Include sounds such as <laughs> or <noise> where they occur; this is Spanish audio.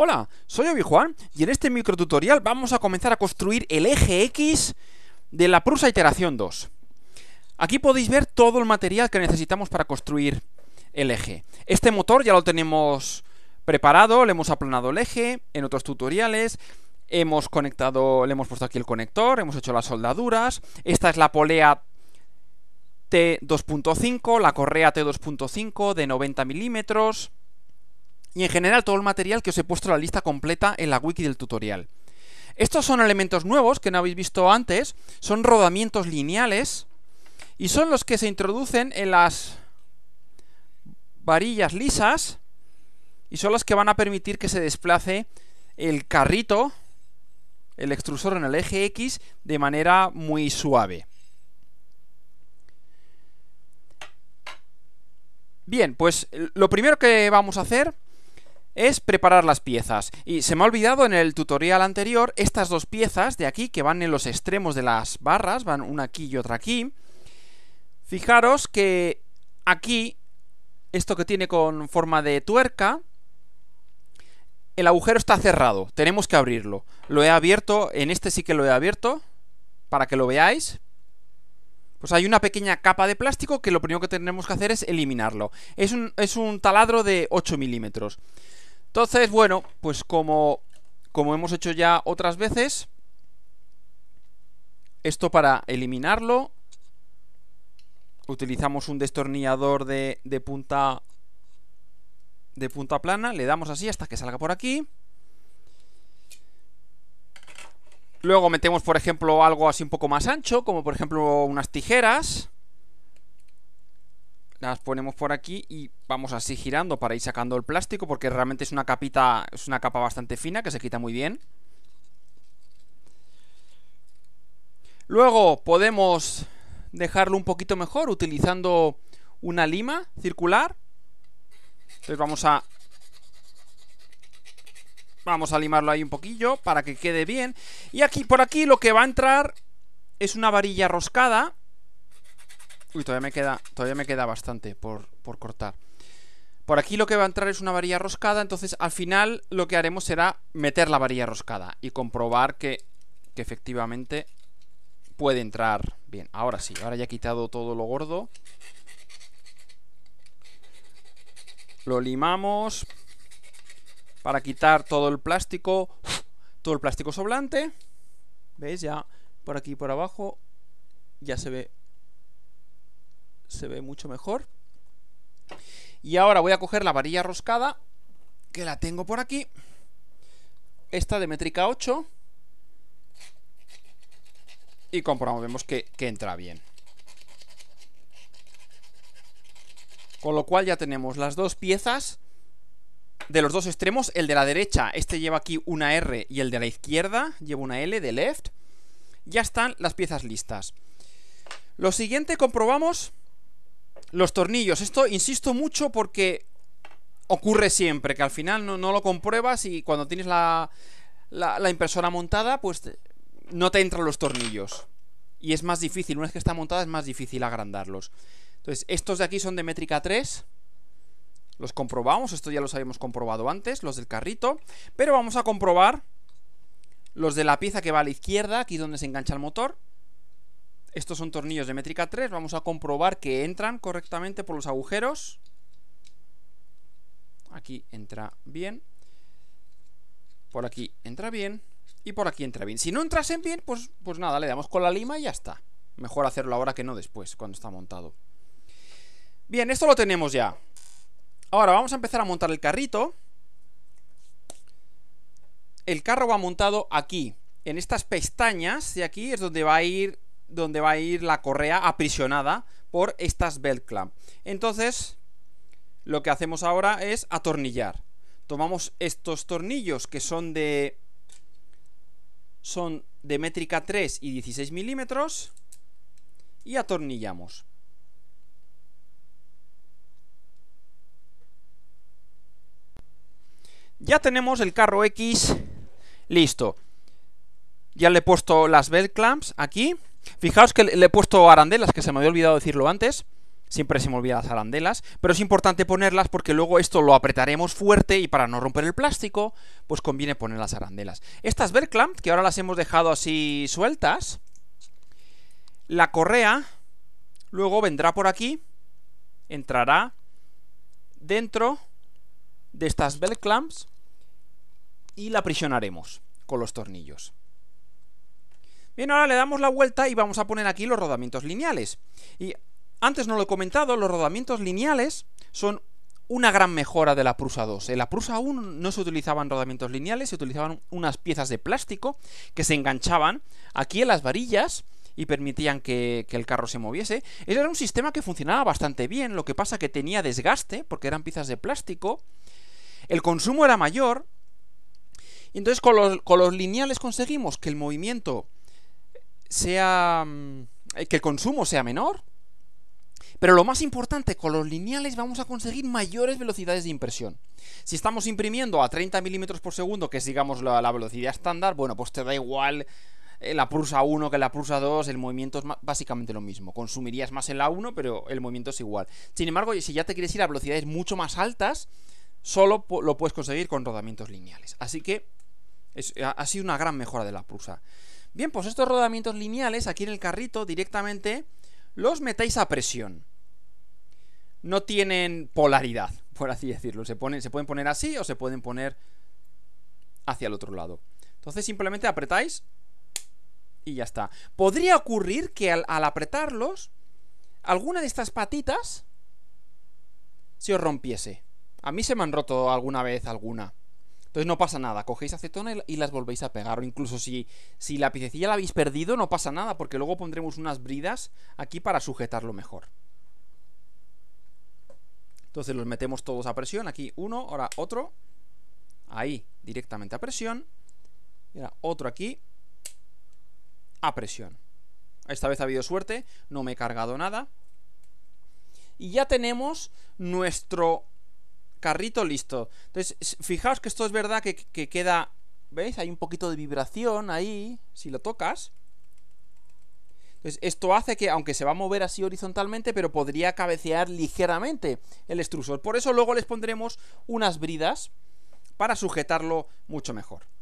Hola, soy Obi-Juan y en este microtutorial vamos a comenzar a construir el eje X de la Prusa Iteración 2. Aquí podéis ver todo el material que necesitamos para construir el eje. Este motor ya lo tenemos preparado, le hemos aplanado el eje en otros tutoriales, hemos conectado, le hemos puesto aquí el conector, hemos hecho las soldaduras, esta es la polea T2.5, la correa T2.5 de 90 milímetros, y en general todo el material que os he puesto la lista completa en la wiki del tutorial. Estos son elementos nuevos que no habéis visto antes, son rodamientos lineales y son los que se introducen en las varillas lisas y son los que van a permitir que se desplace el carrito, el extrusor en el eje X de manera muy suave. Bien, pues lo primero que vamos a hacer es preparar las piezas. Y se me ha olvidado en el tutorial anterior estas dos piezas de aquí que van en los extremos de las barras, van una aquí y otra aquí. Fijaros que aquí, esto que tiene con forma de tuerca, el agujero está cerrado, tenemos que abrirlo. Lo he abierto, en este sí que lo he abierto, para que lo veáis. Pues hay una pequeña capa de plástico que lo primero que tenemos que hacer es eliminarlo. Es un, es un taladro de 8 milímetros. Entonces, bueno, pues como, como hemos hecho ya otras veces, esto para eliminarlo, utilizamos un destornillador de, de punta de punta plana, le damos así hasta que salga por aquí. Luego metemos, por ejemplo, algo así un poco más ancho, como por ejemplo unas tijeras las ponemos por aquí y vamos así girando para ir sacando el plástico porque realmente es una capita, es una capa bastante fina que se quita muy bien. Luego podemos dejarlo un poquito mejor utilizando una lima circular. Entonces vamos a vamos a limarlo ahí un poquillo para que quede bien. Y aquí por aquí lo que va a entrar es una varilla roscada y todavía me queda, todavía me queda bastante por, cortar. Por aquí lo que va a entrar es una varilla roscada, entonces al final lo que haremos será meter la varilla roscada y comprobar que, que efectivamente puede entrar bien. Ahora sí, ahora ya he quitado todo lo gordo. Lo limamos para quitar todo el plástico, todo el plástico soblante. ¿Veis? Ya por aquí por abajo ya se ve se ve mucho mejor. Y ahora voy a coger la varilla roscada, que la tengo por aquí. Esta de métrica 8. Y comprobamos, vemos que, que entra bien. Con lo cual ya tenemos las dos piezas de los dos extremos. El de la derecha, este lleva aquí una R y el de la izquierda lleva una L de left. Ya están las piezas listas. Lo siguiente comprobamos los tornillos. Esto insisto mucho porque ocurre siempre, que al final no, lo compruebas y cuando tienes la, la, impresora montada, pues no te entran los tornillos. Y es más difícil, una vez que está montada es más difícil agrandarlos. Entonces, estos de aquí son de métrica 3. Los comprobamos, esto ya los habíamos comprobado antes, los del carrito. Pero vamos a comprobar los de la pieza que va a la izquierda, aquí donde se engancha el motor. Estos son tornillos de métrica 3. Vamos a comprobar que entran correctamente por los agujeros. Aquí entra bien. Por aquí entra bien. Y por aquí entra bien. Si no entrasen bien, pues, pues nada, le damos con la lima y ya está. Mejor hacerlo ahora que no después, cuando está montado. Bien, esto lo tenemos ya. Ahora vamos a empezar a montar el carrito. El carro va montado aquí. En estas pestañas de aquí es donde va a ir donde va a ir la correa aprisionada por estas belt clamps Entonces, lo que hacemos ahora es atornillar. Tomamos estos tornillos que son de son de métrica 3 y 16 milímetros y atornillamos. Ya tenemos el carro X listo. Ya le he puesto las belt clamps aquí. Fijaos que le he puesto arandelas, que se me había olvidado decirlo antes. Siempre se me olvidan las arandelas, pero es importante ponerlas porque luego esto lo apretaremos fuerte y para no romper el plástico, pues conviene poner las arandelas. Estas clamps, que ahora las hemos dejado así sueltas, la correa luego vendrá por aquí, entrará dentro de estas clamps y la aprisionaremos con los tornillos. Bien, ahora le damos la vuelta y vamos a poner aquí los rodamientos lineales. Y antes no lo he comentado, los rodamientos lineales son una gran mejora de la Prusa 2. En la Prusa 1 no se utilizaban rodamientos lineales, se utilizaban unas piezas de plástico que se enganchaban aquí en las varillas y permitían que, el carro se moviese. Ese era un sistema que funcionaba bastante bien, lo que pasa que tenía desgaste porque eran piezas de plástico, el consumo era mayor, y entonces con los, con los lineales conseguimos que el movimiento sea mm, eh, que el consumo sea menor. Pero lo más importante, con los lineales vamos a conseguir mayores velocidades de impresión. Si estamos imprimiendo a 30 milímetros por segundo, que es digamos la, velocidad estándar, bueno, pues te da igual eh, la Prusa 1 que la Prusa 2, el movimiento es básicamente lo mismo. Consumirías más en la 1, pero el movimiento es igual. Sin embargo, si ya te quieres ir a velocidades mucho más altas, solo lo puedes conseguir con rodamientos lineales. Así que ha sido una gran mejora de la Prusa. Bien, pues estos rodamientos lineales aquí en el carrito directamente los metáis a presión. No tienen polaridad, <laughs> por así decirlo. Se, ponen, se pueden poner así o se pueden poner hacia el otro lado. Entonces simplemente apretáis y ya está. Podría ocurrir que al, al apretarlos, alguna de estas patitas se os rompiese. A mí se me han roto alguna vez alguna. Entonces no pasa nada, cogéis acetona y las volvéis a pegar. O incluso si, si la piececilla la habéis perdido, no pasa nada, porque luego pondremos unas bridas aquí para sujetarlo mejor. Entonces los metemos todos a presión. Aquí uno, ahora otro. Ahí, directamente a presión. Y ahora otro aquí. A presión. Esta vez ha habido suerte, no me he cargado nada. Y ya tenemos nuestro carrito listo. Entonces, fijaos que esto es verdad que, queda... ¿Veis? Hay un poquito de vibración ahí, si lo tocas. Entonces, esto hace que, aunque se va a mover así horizontalmente, pero podría cabecear ligeramente el extrusor. Por eso luego les pondremos unas bridas para sujetarlo mucho mejor.